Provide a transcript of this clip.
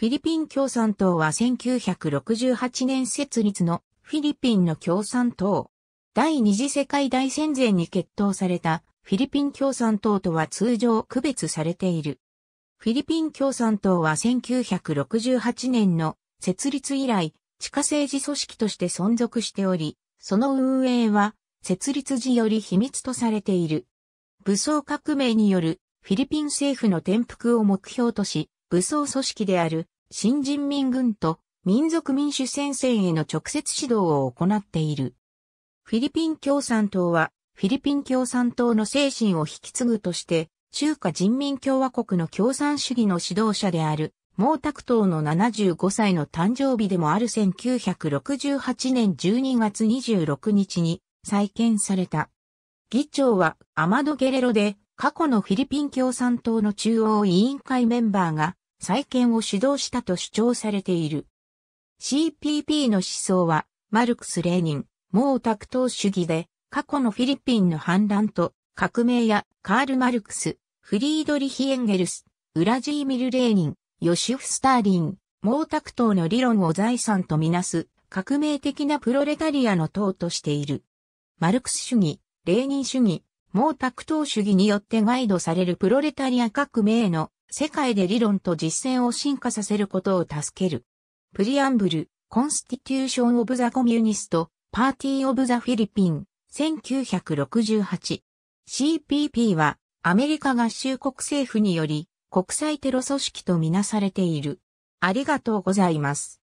フィリピン共産党は1968年設立のフィリピンの共産党。第二次世界大戦前に決闘されたフィリピン共産党とは通常区別されている。フィリピン共産党は1968年の設立以来、地下政治組織として存続しており、その運営は設立時より秘密とされている。武装革命によるフィリピン政府の転覆を目標とし、武装組織である新人民軍と民族民主戦線への直接指導を行っている。フィリピン共産党はフィリピン共産党の精神を引き継ぐとして、中華人民共和国の共産主義の指導者である毛沢東の75歳の誕生日でもある1968年12月26日に再建された。議長はアマド・ゲレロで過去のフィリピン共産党の中央委員会メンバーが再建を主導したと主張されている。CPP の思想は、マルクス・レーニン、毛沢東主義で、過去のフィリピンの反乱と、革命や、カール・マルクス、フリードリヒ・エンゲルス、ウラジーミル・レーニン、ヨシフ・スターリン、毛沢東の理論を財産とみなす、革命的なプロレタリアの党としている。マルクス主義、レーニン主義、毛沢東主義によってガイドされるプロレタリア革命の世界で理論と実践を進化させることを助ける。プリアンブル、コンスティテューション・オブ・ザ・コミュニスト、パーティー・オブ・ザ・フィリピン、1968。CPP は、アメリカ合衆国政府により、国際テロ組織とみなされている。ありがとうございます。